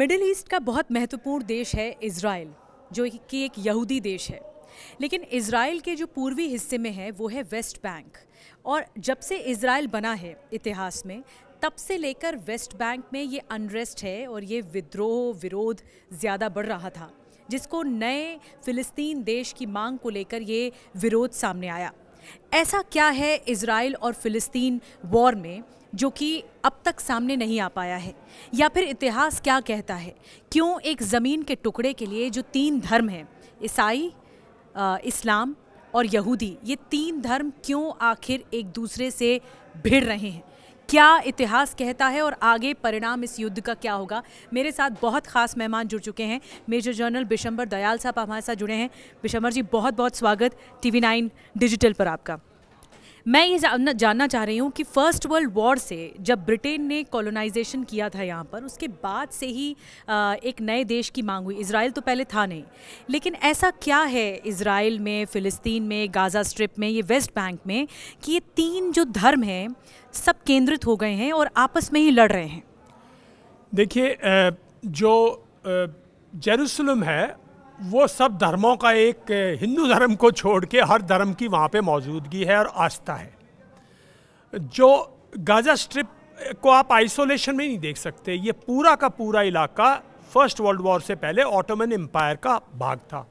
Middle east का बहुत महत्वपूर्ण देश है इसराइल जो कि एक यहूदी देश है लेकिन इसराइल के जो पूर्वी हिस्से में है वो है वेस्ट बैंक और जब से इसराइल बना है इतिहास में तब से लेकर वेस्ट बैंक में ये अनरेस्ट है और ये विद्रोह विरोध ज़्यादा बढ़ रहा था जिसको नए फिलिस्तीन देश की मांग को लेकर ये विरोध सामने आया ऐसा क्या है इसराइल और फ़िलिस्तीन वॉर में जो कि अब तक सामने नहीं आ पाया है या फिर इतिहास क्या कहता है क्यों एक ज़मीन के टुकड़े के लिए जो तीन धर्म हैं ईसाई इस्लाम और यहूदी ये तीन धर्म क्यों आखिर एक दूसरे से भिड़ रहे हैं क्या इतिहास कहता है और आगे परिणाम इस युद्ध का क्या होगा मेरे साथ बहुत खास मेहमान जुड़ चुके हैं मेजर जनरल बिशंबर दयाल साहब हमारे साथ जुड़े हैं बिशंबर जी बहुत बहुत स्वागत टीवी नाइन डिजिटल पर आपका मैं ये जानना चाह रही हूँ कि फ़र्स्ट वर्ल्ड वॉर से जब ब्रिटेन ने कॉलोनाइजेशन किया था यहाँ पर उसके बाद से ही एक नए देश की मांग हुई इसराइल तो पहले था नहीं लेकिन ऐसा क्या है इसराइल में फ़िलिस्तीन में गाज़ा स्ट्रिप में ये वेस्ट बैंक में कि ये तीन जो धर्म हैं सब केंद्रित हो गए हैं और आपस में ही लड़ रहे हैं देखिए जो जेरूसलम है वो सब धर्मों का एक हिंदू धर्म को छोड़ के हर धर्म की वहाँ पे मौजूदगी है और आस्था है जो गाजा स्ट्रिप को आप आइसोलेशन में नहीं देख सकते ये पूरा का पूरा इलाका फर्स्ट वर्ल्ड वॉर से पहले ऑटोमन एम्पायर का भाग था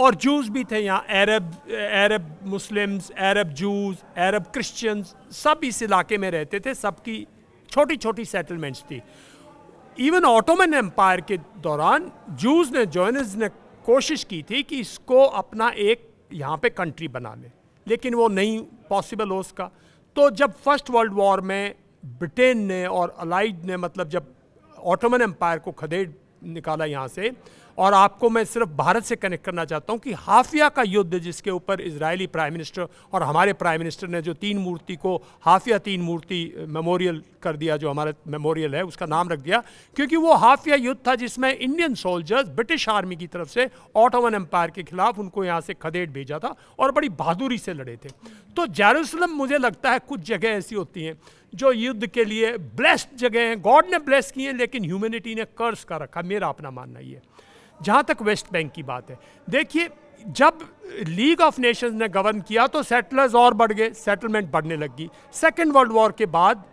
और जूस भी थे यहाँ Arab Arab Muslims Arab Jews Arab Christians सब इस इलाके में रहते थे सबकी छोटी छोटी सेटलमेंट्स थी इवन ऑटोमन एम्पायर के दौरान जूस ने जोनज ने कोशिश की थी कि इसको अपना एक यहाँ पे कंट्री बना लें लेकिन वो नहीं पॉसिबल हो उसका तो जब फर्स्ट वर्ल्ड वॉर में ब्रिटेन ने और अलाइड ने मतलब जब ऑटोमन एम्पायर को खदेड़ निकाला यहाँ से और आपको मैं सिर्फ भारत से कनेक्ट करना चाहता हूँ कि हाफिया का युद्ध जिसके ऊपर इसराइली प्राइम मिनिस्टर और हमारे प्राइम मिनिस्टर ने जो तीन मूर्ति को हाफिया तीन मूर्ति मेमोरियल कर दिया जो हमारा मेमोरियल है उसका नाम रख दिया क्योंकि वो हाफिया युद्ध था जिसमें इंडियन सोल्जर्स ब्रिटिश आर्मी की तरफ से ऑटोमन एम्पायर के खिलाफ उनको यहाँ से खदेड़ भेजा था और बड़ी बहादुरी से लड़े थे तो जेरूसलम मुझे लगता है कुछ जगह ऐसी होती हैं जो युद्ध के लिए ब्लेस्ड जगह हैं गॉड ने ब्लेस किए हैं लेकिन ह्यूमिनिटी ने कर्ज का रखा मेरा अपना मानना ही है जहाँ तक वेस्ट बैंक की बात है देखिए जब लीग ऑफ नेशंस ने गवर्न किया तो सेटलर्स और बढ़ गए सेटलमेंट बढ़ने लगी सेकेंड वर्ल्ड वॉर के बाद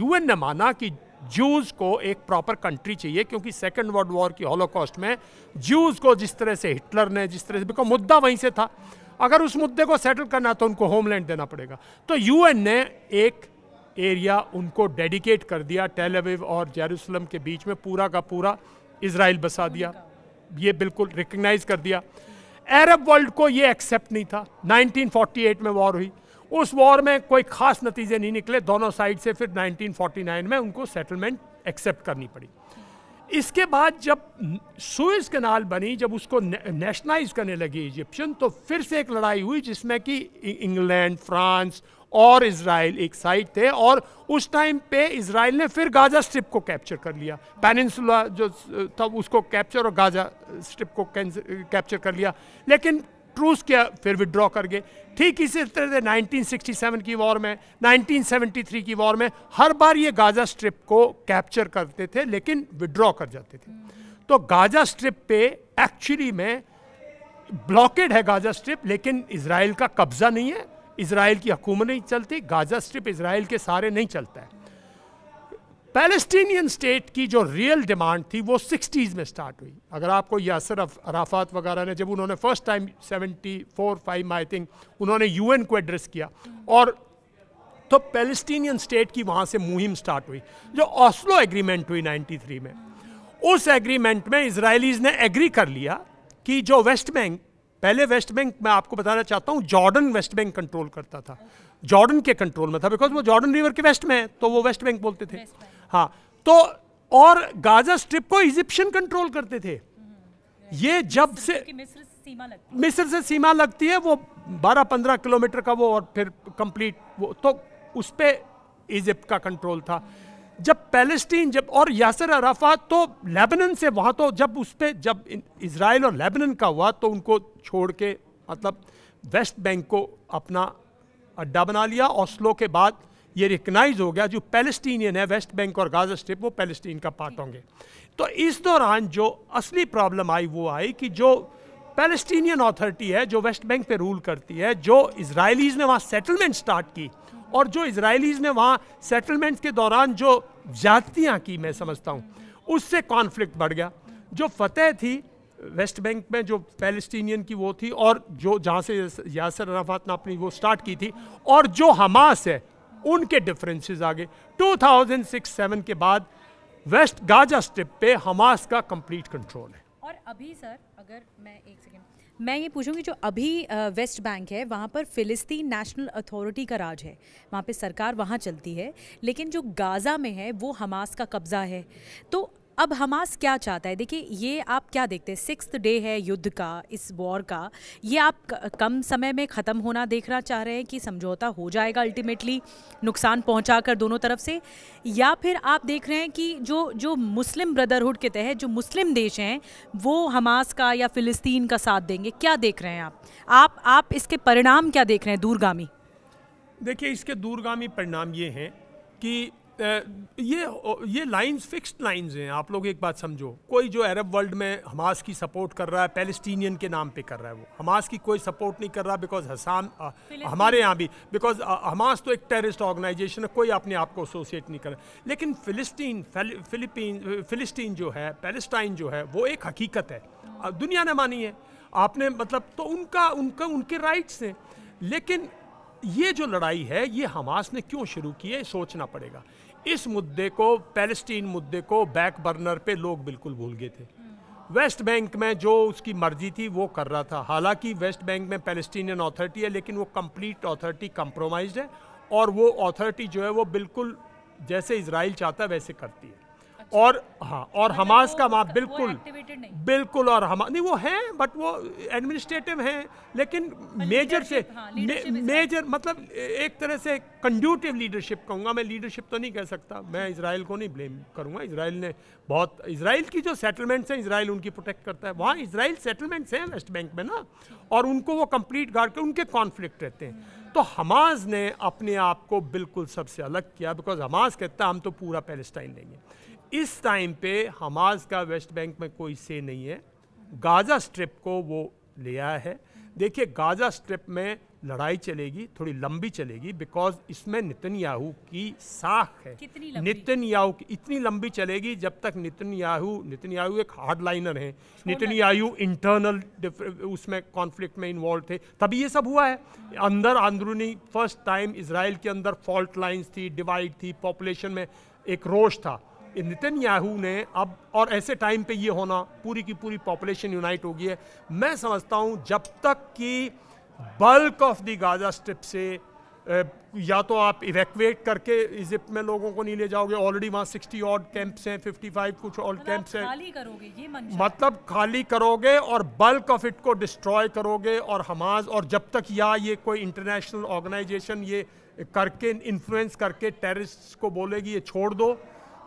यूएन ने माना कि जूस को एक प्रॉपर कंट्री चाहिए क्योंकि सेकेंड वर्ल्ड वॉर की हॉलोकॉस्ट में जूस को जिस तरह से हिटलर ने जिस तरह से बिकॉज मुद्दा वहीं से था अगर उस मुद्दे को सेटल करना तो उनको होमलैंड देना पड़ेगा तो यूएन ने एक एरिया उनको डेडिकेट कर दिया टेलविव और जेरूसलम के बीच में पूरा का पूरा इसराइल बसा दिया ये बिल्कुल रिकग्नाइज कर दिया अरब वर्ल्ड को ये एक्सेप्ट नहीं था 1948 में वॉर हुई उस वॉर में कोई खास नतीजे नहीं निकले दोनों साइड से फिर 1949 में उनको सेटलमेंट एक्सेप्ट करनी पड़ी इसके बाद जब सुइज कनाल बनी जब उसको नेशनलाइज करने लगी इजिप्शियन तो फिर से एक लड़ाई हुई जिसमें कि इंग्लैंड फ्रांस और इसराइल एक साइड थे और उस टाइम पे इसराइल ने फिर गाजा स्ट्रिप को कैप्चर कर लिया पेनिनसुला जो था उसको कैप्चर और गाजा स्ट्रिप को कैप्चर कर लिया लेकिन ट्रूस किया फिर विड्रॉ कर गए ठीक इसी तरह से 1967 की वॉर में 1973 की वॉर में हर बार ये गाजा स्ट्रिप को कैप्चर करते थे लेकिन विड्रॉ कर जाते थे तो गाजा स्ट्रिप पे एक्चुअली में ब्लॉकेड है गाजा स्ट्रिप लेकिन इसराइल का कब्जा नहीं है इसराइल की हकूमत नहीं चलती गाजा स्ट्रिप इसराइल के सारे नहीं चलता है पैलेस्टीनियन स्टेट की जो रियल डिमांड थी वो सिक्सटीज़ में स्टार्ट हुई अगर आपको यासर अराफात वगैरह ने जब उन्होंने first time seventy four five I think उन्होंने यूएन को एड्रेस किया और तो पैलेस्टीनियन स्टेट की वहाँ से मुहिम स्टार्ट हुई जो ऑस्लो एग्रीमेंट हुई थ्री में उस एग्रीमेंट में इसराइलीज़ ने एग्री कर लिया कि जो वेस्ट बैंक पहले वेस्ट बैंक मैं आपको बताना चाहता हूँ जॉर्डन वेस्ट बैंक कंट्रोल करता था जॉर्डन के कंट्रोल में था बिकॉज वो जॉर्डन रिवर के वेस्ट में है तो वो वेस्ट बैंक बोलते थे हाँ तो और गाजा स्ट्रिप को इजिप्शियन कंट्रोल करते थे हम्म, ये जब से मिस्र से सीमा लगती है वो 12-15 किलोमीटर का वो और फिर कंप्लीट वो तो उस पर इजिप्ट का कंट्रोल था जब पैलेस्टीन जब और यासर अराफा तो लेबनन से वहाँ तो जब उस पर जब इसराइल और लेबनन का हुआ तो उनको छोड़ के मतलब वेस्ट बैंक को अपना अड्डा बना लिया ऑस्लो के बाद ये रिकनाइज हो गया जो पैलेस्टीनियन है वेस्ट बैंक और गाजा स्ट्रिप वो पैलेस्टीन का पार्ट होंगे तो इस दौरान जो असली प्रॉब्लम आई वो आई कि जो पैलेस्टीनियन अथॉरिटी है जो वेस्ट बैंक पे रूल करती है जो इसराइलीज़ ने वहाँ सेटलमेंट स्टार्ट की और जो इसराइलीज़ ने वहाँ सेटलमेंट्स के दौरान जो जातियाँ की मैं समझता हूँ उससे कॉन्फ्लिक्ट बढ़ गया जो फतेह थी वेस्ट बैंक में जो पैलेस्टीनियन की वो थी और जो जहाँ से यासर अराफात ने अपनी वो स्टार्ट की थी और जो हमास है उनके डिफरेंसेस आ गए 2006-7 के बाद वेस्ट गाजा स्ट्रिप पे हमास का कंप्लीट कंट्रोल है और अभी सर अगर मैं एक सेकेंड मैं ये पूछूंगी जो अभी वेस्ट बैंक है वहाँ पर फ़िलिस्तीन नेशनल अथॉरिटी का राज है वहाँ पे सरकार वहाँ चलती है लेकिन जो गाज़ा में है वो हमास का कब्ज़ा है तो अब हमास क्या चाहता है देखिए ये आप क्या देखते हैं सिक्स डे है युद्ध का इस वॉर का ये आप कम समय में ख़त्म होना देखना चाह रहे हैं कि समझौता हो जाएगा अल्टीमेटली नुकसान पहुंचाकर कर दोनों तरफ से या फिर आप देख रहे हैं कि जो जो मुस्लिम ब्रदरहुड के तहत जो मुस्लिम देश हैं वो हमास का या फ़िलिस्तीन का साथ देंगे क्या देख रहे हैं आप आप, आप इसके परिणाम क्या देख रहे हैं दूरगामी देखिए इसके दूरगामी परिणाम ये हैं कि ये ये लाइंस फिक्स्ड लाइंस हैं आप लोग एक बात समझो कोई जो अरब वर्ल्ड में हमास की सपोर्ट कर रहा है पैलेस्टीनियन के नाम पे कर रहा है वो हमास की कोई सपोर्ट नहीं कर रहा बिकॉज हसाम हमारे यहाँ भी बिकॉज हमास तो एक टेररिस्ट ऑर्गेनाइजेशन है कोई अपने आप को एसोसिएट नहीं कर रहा लेकिन फिलिस्तीन फिलिपीन फिलिस्तीन जो है पैलेस्टाइन जो है वो एक हकीकत है दुनिया ने मानी है आपने मतलब तो उनका उनका उनके राइट्स हैं लेकिन ये जो लड़ाई है ये हमास ने क्यों शुरू की है सोचना पड़ेगा इस मुद्दे को पैलेस्टीन मुद्दे को बैक बर्नर पे लोग बिल्कुल भूल गए थे वेस्ट बैंक में जो उसकी मर्जी थी वो कर रहा था हालांकि वेस्ट बैंक में पैलेस्टीनियन अथॉरिटी है लेकिन वो कंप्लीट अथॉरिटी कंप्रोमाइज है और वो अथॉरिटी जो है वो बिल्कुल जैसे इसराइल चाहता है वैसे करती है और हाँ और हमास मतलब का वहाँ बिल्कुल बिल्कुल और हम नहीं वो है बट वो एडमिनिस्ट्रेटिव हैं लेकिन मेजर से मेजर हाँ, मतलब एक तरह से कंड्यूटिव लीडरशिप कहूँगा मैं लीडरशिप तो नहीं कह सकता मैं इसराइल को नहीं ब्लेम करूँगा इसराइल ने बहुत इसराइल की जो सेटलमेंट्स हैं इसराइल उनकी प्रोटेक्ट करता है वहाँ इसराइल सेटलमेंट्स हैं वेस्ट बैंक में ना और उनको वो कंप्लीट गार्ड के उनके कॉन्फ्लिक्ट रहते हैं तो हमास ने अपने आप को बिल्कुल सबसे अलग किया बिकॉज हमास कहता है हम तो पूरा पैलेस्टाइन लेंगे इस टाइम पे हमास का वेस्ट बैंक में कोई से नहीं है गाज़ा स्ट्रिप को वो ले आया है देखिए गाज़ा स्ट्रिप में लड़ाई चलेगी थोड़ी लंबी चलेगी बिकॉज इसमें नितिन याहू की साख है नितिन याहू की इतनी लंबी चलेगी जब तक नितिन याहू नितिन याहू एक हार्ड लाइनर है नितिन याहू इंटरनल उसमें कॉन्फ्लिक्ट में इन्वॉल्व थे तभी ये सब हुआ है अंदर अंदरूनी फर्स्ट टाइम इसराइल के अंदर फॉल्ट लाइन्स थी डिवाइड थी पॉपुलेशन में एक रोष था नितिन याहू ने अब और ऐसे टाइम पे ये होना पूरी की पूरी पॉपुलेशन यूनाइट हो गई है मैं समझता हूँ जब तक कि bulk of the Gaza Strip से या तो आप इवेक्ट करके इजिप्ट में लोगों को नहीं ले जाओगे ऑलरेडी वहाँ सिक्सटी ऑड कैंप्स हैं फिफ्टी फाइव कुछ ऑल मतलब कैंप्स हैं खाली करोगे ये मतलब खाली करोगे और बल्क ऑफ इट को डिस्ट्रॉय करोगे और हमाज और जब तक या ये कोई इंटरनेशनल ऑर्गेनाइजेशन ये करके इन्फ्लुएंस करके टेररिस्ट को बोलेगी ये छोड़ दो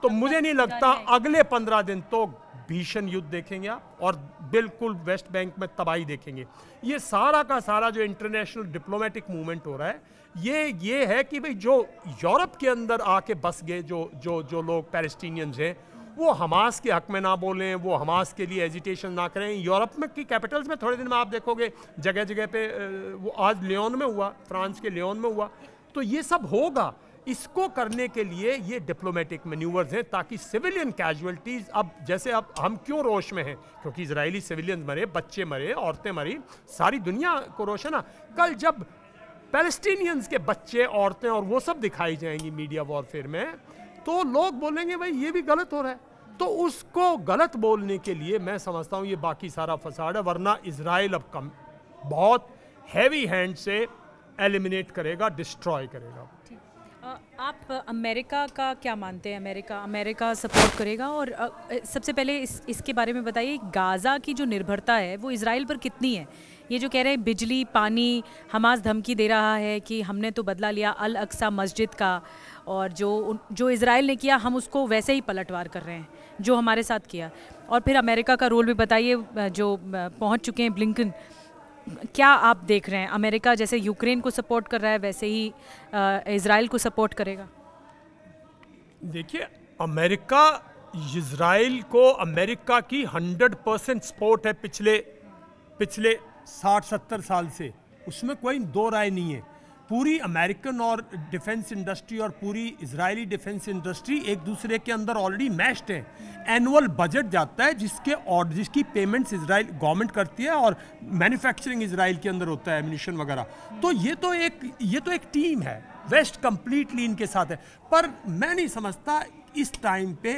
तो मुझे नहीं लगता अगले पंद्रह दिन तो भीषण युद्ध देखेंगे आप और बिल्कुल वेस्ट बैंक में तबाही देखेंगे ये सारा का सारा जो इंटरनेशनल डिप्लोमेटिक मूवमेंट हो रहा है ये ये है कि भाई जो यूरोप के अंदर आके बस गए जो जो जो लोग पैलेस्टीनियंस हैं वो हमास के हक में ना बोलें वो हमास के लिए एजिटेशन ना करें यूरोप में की कैपिटल्स में थोड़े दिन में आप देखोगे जगह जगह पे वो आज लियोन में हुआ फ्रांस के लियोन में हुआ तो ये सब होगा इसको करने के लिए ये डिप्लोमेटिक मेन्यूवर्स हैं ताकि सिविलियन कैजुअलिटीज़ अब जैसे अब हम क्यों रोश में हैं क्योंकि इसराइली सिविलियंस मरे बच्चे मरे औरतें मरी सारी दुनिया को रोश है ना कल जब पैलेस्टीनियंस के बच्चे औरतें और वो सब दिखाई जाएंगी मीडिया वॉरफेयर में तो लोग बोलेंगे भाई ये भी गलत हो रहा है तो उसको गलत बोलने के लिए मैं समझता हूँ ये बाकी सारा फसाड है वरना इसराइल अब कम बहुत हैवी हैंड से एलिमिनेट करेगा डिस्ट्रॉय करेगा आप अमेरिका का क्या मानते हैं अमेरिका अमेरिका सपोर्ट करेगा और सबसे पहले इस इसके बारे में बताइए गाज़ा की जो निर्भरता है वो इसराइल पर कितनी है ये जो कह रहे हैं बिजली पानी हमास धमकी दे रहा है कि हमने तो बदला लिया अल अक्सा मस्जिद का और जो जो इसराइल ने किया हम उसको वैसे ही पलटवार कर रहे हैं जो हमारे साथ किया और फिर अमेरिका का रोल भी बताइए जो पहुँच चुके हैं ब्लिंकन क्या आप देख रहे हैं अमेरिका जैसे यूक्रेन को सपोर्ट कर रहा है वैसे ही इसराइल को सपोर्ट करेगा देखिए अमेरिका इसराइल को अमेरिका की 100 परसेंट सपोर्ट है पिछले पिछले 60-70 साल से उसमें कोई दो राय नहीं है पूरी अमेरिकन और डिफेंस इंडस्ट्री और पूरी इसराइली डिफेंस इंडस्ट्री एक दूसरे के अंदर ऑलरेडी मैश्ड है एनुअल बजट जाता है जिसके और जिसकी पेमेंट्स इसराइल गवर्नमेंट करती है और मैन्युफैक्चरिंग इसराइल के अंदर होता है एमिनेशन वगैरह तो ये तो एक ये तो एक टीम है वेस्ट कम्प्लीटली इनके साथ है पर मैं नहीं समझता इस टाइम पे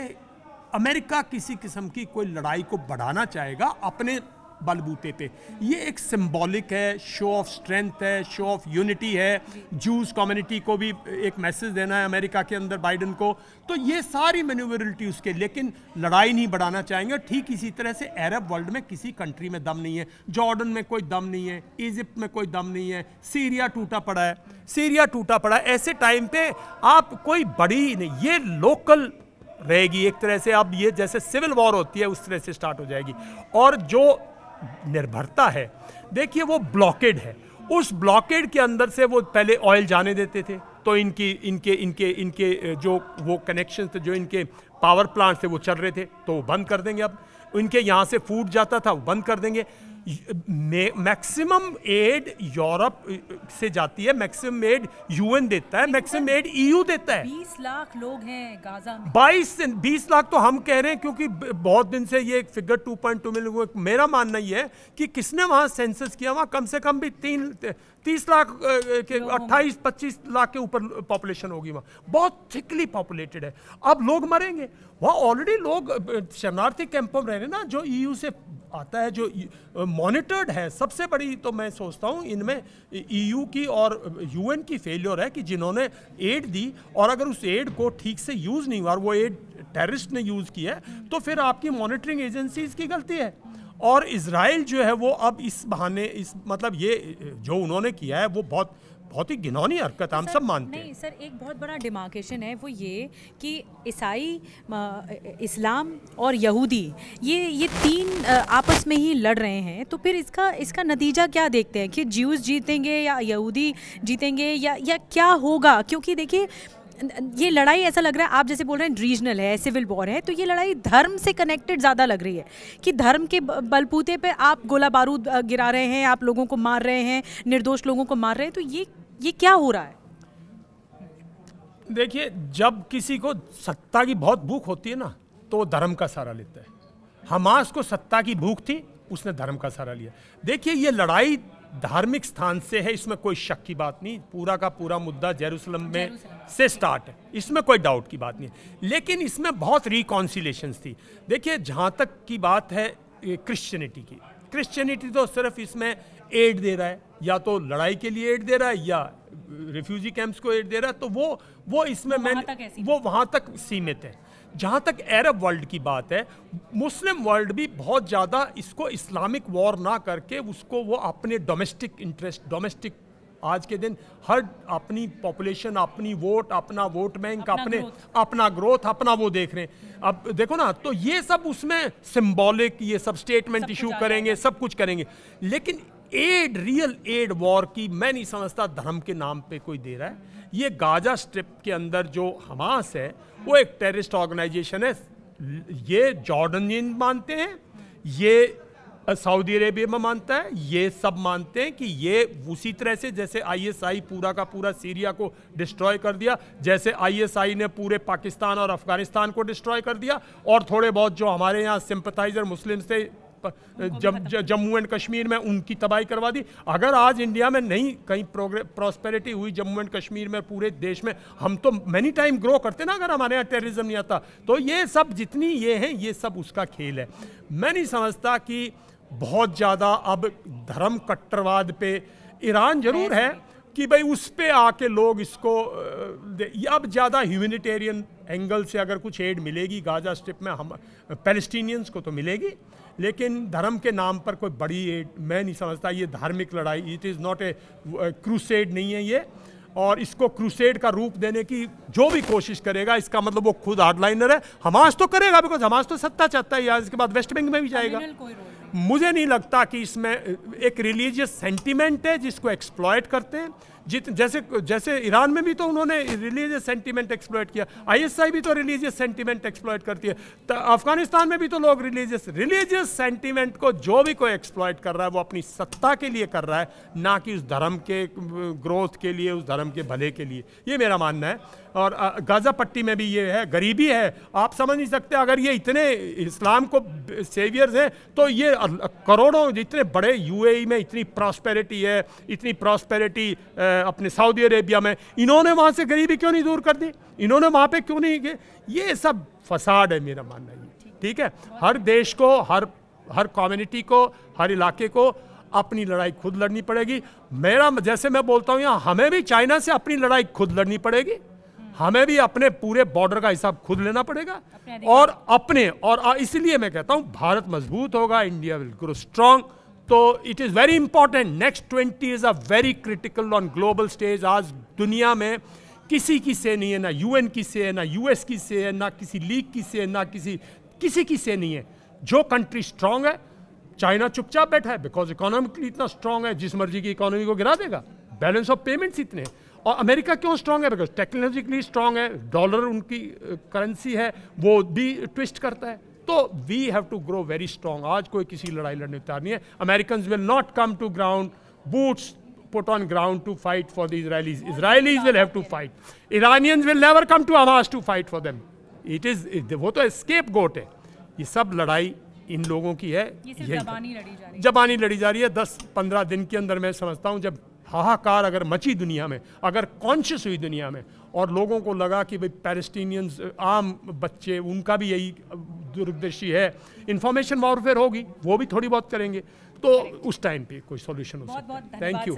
अमेरिका किसी किस्म की कोई लड़ाई को बढ़ाना चाहेगा अपने बलबूते पे ये एक सिंबॉलिक है शो ऑफ स्ट्रेंथ है शो ऑफ यूनिटी है जूस कम्युनिटी को भी एक मैसेज देना है अमेरिका के अंदर बाइडन को तो ये सारी मेन्यूवरिटी उसके लेकिन लड़ाई नहीं बढ़ाना चाहेंगे ठीक इसी तरह से अरब वर्ल्ड में किसी कंट्री में दम नहीं है जॉर्डन में कोई दम नहीं है इजिप्ट में कोई दम नहीं है सीरिया टूटा पड़ा है सीरिया टूटा पड़ा है ऐसे टाइम पे आप कोई बड़ी नहीं ये लोकल रहेगी एक तरह से अब ये जैसे सिविल वॉर होती है उस तरह से स्टार्ट हो जाएगी और जो निर्भरता है देखिए वो ब्लॉकेड है उस ब्लॉकेड के अंदर से वो पहले ऑयल जाने देते थे तो इनकी इनके इनके इनके जो वो कनेक्शन थे जो इनके पावर प्लांट थे वो चल रहे थे तो वो बंद कर देंगे अब इनके यहाँ से फूड जाता था वो बंद कर देंगे मैक्सिमम एड यूरोप से जाती है मैक्सिमम एड यूएन देता है मैक्सिमम एड ईयू देता है 20 लाख लोग हैं गाजा में 22 लाख तो हम कह रहे हैं क्योंकि बहुत दिन से ये एक फिगर 2.2 मिलियन मेरा मानना ही है कि किसने वहाँ सेंसस किया वहाँ कम से कम भी तीन तीस लाख के अट्ठाईस पच्चीस लाख के ऊपर पॉपुलेशन होगी वहाँ बहुत थिकली पॉपुलेटेड है अब लोग मरेंगे वहाँ ऑलरेडी लोग शरणार्थी कैंपों में रहने ना जो ईयू e से आता है जो मॉनिटर्ड e, है सबसे बड़ी तो मैं सोचता हूँ इनमें ईयू e की और यूएन की फेलियर है कि जिन्होंने एड दी और अगर उस एड को ठीक से यूज़ नहीं हुआ और वो एड टेररिस्ट ने यूज़ किया है तो फिर आपकी मॉनिटरिंग एजेंसीज की गलती है और इसराइल जो है वो अब इस बहाने इस मतलब ये जो उन्होंने किया है वो बहुत बहुत ही घिनौनी हरकत हम सब मानते नहीं, सर एक बहुत बड़ा डिमार्केशन है वो ये कि ईसाई इस्लाम और यहूदी ये ये तीन आपस में ही लड़ रहे हैं तो फिर इसका इसका नतीजा क्या देखते हैं कि ज्यूज़ जीतेंगे या यहूदी जीतेंगे या या क्या होगा क्योंकि देखिए ये लड़ाई ऐसा लग रहा है आप जैसे बोल रहे हैं रीजनल है सिविल वॉर है तो ये लड़ाई धर्म से कनेक्टेड ज़्यादा लग रही है कि धर्म के बलबूते पे आप गोला बारूद गिरा रहे हैं आप लोगों को मार रहे हैं निर्दोष लोगों को मार रहे हैं तो ये ये क्या हो रहा है देखिए जब किसी को सत्ता की बहुत भूख होती है ना तो वो धर्म का सहारा लेता है हमास को सत्ता की भूख थी उसने धर्म का सहारा लिया देखिए ये लड़ाई धार्मिक स्थान से है इसमें कोई शक की बात नहीं पूरा का पूरा मुद्दा जेरूसलम में से स्टार्ट है इसमें कोई डाउट की बात नहीं लेकिन इसमें बहुत रिकॉन्सिलेशन थी देखिए जहाँ तक की बात है क्रिश्चनिटी की क्रिश्चनिटी तो सिर्फ इसमें एड दे रहा है या तो लड़ाई के लिए एड दे रहा है या रिफ्यूजी कैंप्स को एड दे रहा है तो वो वो इसमें मैंने वो वहाँ तक सीमित है जहाँ तक अरब वर्ल्ड की बात है मुस्लिम वर्ल्ड भी बहुत ज़्यादा इसको इस्लामिक वॉर ना करके उसको वो अपने डोमेस्टिक इंटरेस्ट डोमेस्टिक आज के दिन हर अपनी पॉपुलेशन अपनी वोट अपना वोट बैंक अपने ग्रोथ। अपना ग्रोथ अपना वो देख रहे हैं अब देखो ना तो ये सब उसमें सिंबॉलिक ये सब स्टेटमेंट इशू करेंगे सब कुछ करेंगे लेकिन एड रियल एड वॉर की मैं नहीं समझता धर्म के नाम पे कोई दे रहा है ये गाजा स्ट्रिप के अंदर जो हमास है वो एक टेररिस्ट ऑर्गेनाइजेशन है ये जॉर्डन मानते हैं ये सऊदी अरेबिया में मानता है ये सब मानते हैं कि ये उसी तरह से जैसे आईएसआई पूरा का पूरा सीरिया को डिस्ट्रॉय कर दिया जैसे आईएसआई ने पूरे पाकिस्तान और अफगानिस्तान को डिस्ट्रॉय कर दिया और थोड़े बहुत जो हमारे यहाँ सिंपथाइजर मुस्लिम्स थे जम्मू एंड कश्मीर में उनकी तबाही करवा दी अगर आज इंडिया में नहीं कहीं प्रॉस्पेरिटी हुई जम्मू एंड कश्मीर में पूरे देश में हम तो मैनी टाइम ग्रो करते ना अगर हमारे यहाँ टेररिज्म नहीं आता तो ये सब जितनी ये हैं ये सब उसका खेल है मैं नहीं समझता कि बहुत ज़्यादा अब धर्म कट्टरवाद पे ईरान जरूर है कि भाई उस पर आके लोग इसको अब ज़्यादा ह्यूमिनिटेरियन एंगल से अगर कुछ एड मिलेगी गाजा स्ट्रिप में हम पेलस्टीनियंस को तो मिलेगी लेकिन धर्म के नाम पर कोई बड़ी मैं नहीं समझता ये धार्मिक लड़ाई it is not a crusade नहीं है ये और इसको क्रूसेड का रूप देने की जो भी कोशिश करेगा इसका मतलब वो खुद हार्डलाइनर है हमास तो करेगा बिकॉज हमास तो सत्ता चाहता है यार इसके बाद वेस्ट बैंक में भी जाएगा मुझे नहीं लगता कि इसमें एक रिलीजियस सेंटिमेंट है जिसको एक्सप्लॉयट करते हैं जित जैसे जैसे ईरान में भी तो उन्होंने रिलीजियस सेंटीमेंट एक्सप्लॉयट किया आईएसआई भी तो रिलीजियस सेंटीमेंट एक्सप्लॉयट करती है तो अफगानिस्तान में भी तो लोग रिलीजियस रिलीजियस सेंटीमेंट को जो भी कोई एक्सप्लॉयट कर रहा है वो अपनी सत्ता के लिए कर रहा है ना कि उस धर्म के ग्रोथ के लिए उस धर्म के भले के लिए ये मेरा मानना है और गाज़ा पट्टी में भी ये है गरीबी है आप समझ नहीं सकते अगर ये इतने इस्लाम को सेवियर्स हैं तो ये करोड़ों जितने बड़े यूएई में इतनी प्रॉस्पेरिटी है इतनी प्रॉस्पेरिटी अपने सऊदी अरेबिया में इन्होंने वहाँ से गरीबी क्यों नहीं दूर कर दी इन्होंने वहाँ पर क्यों नहीं ये सब फसाड है मेरा मानना ये ठीक है हर देश को हर हर कम्युनिटी को हर इलाके को अपनी लड़ाई खुद लड़नी पड़ेगी मेरा जैसे मैं बोलता हूँ यहाँ हमें भी चाइना से अपनी लड़ाई खुद लड़नी पड़ेगी हमें भी अपने पूरे बॉर्डर का हिसाब खुद लेना पड़ेगा और अपने और इसलिए मैं कहता हूं भारत मजबूत होगा इंडिया विल ग्रो स्ट्रांग तो it is very important next twenty is a very critical on global stage आज दुनिया में किसी की से नहीं है ना यूएन की से है ना यूएस की से है ना किसी लीग की से है ना किसी किसी की से नहीं है जो कंट्री स्ट्रांग है चाइना चुपचाप बैठा है बिकॉज इकोनॉमिकली इतना स्ट्रांग है जिस मर्जी की इकोनॉमी को गिरा देगा बैलेंस ऑफ पेमेंट्स इतने हैं और अमेरिका क्यों स्ट्रांग है बिकॉज टेक्नोलॉजिकली स्ट्रांग है डॉलर उनकी करेंसी है वो भी ट्विस्ट करता है तो we have to grow very strong आज कोई किसी लड़ाई लड़ने तैयार नहीं है American will not come to ground boots put on ground to fight for the Israelis Israelis will have to fight Iranians will never come to Hamas to fight for them it is वो तो escape गोट है ये सब लड़ाई इन लोगों की है ये जबानी लड़ी जा रही है दस पंद्रह दिन के अंदर मैं समझता हूँ जब हाहाकार अगर मची दुनिया में अगर कॉन्शियस हुई दुनिया में और लोगों को लगा कि भाई पैलेस्टीनियंस आम बच्चे उनका भी यही दुर्दृश्य है इंफॉर्मेशन वॉरफेयर होगी वो भी थोड़ी बहुत करेंगे तो उस टाइम पे कोई सॉल्यूशन हो सकता है thank you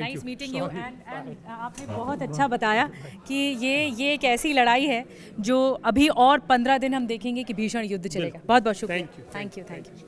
nice meeting you and आपने बहुत अच्छा बताया कि ये ये एक ऐसी लड़ाई है जो अभी और पंद्रह दिन हम देखेंगे कि भीषण युद्ध चलेगा बहुत बहुत शुक्रिया थैंक यू थैंक यू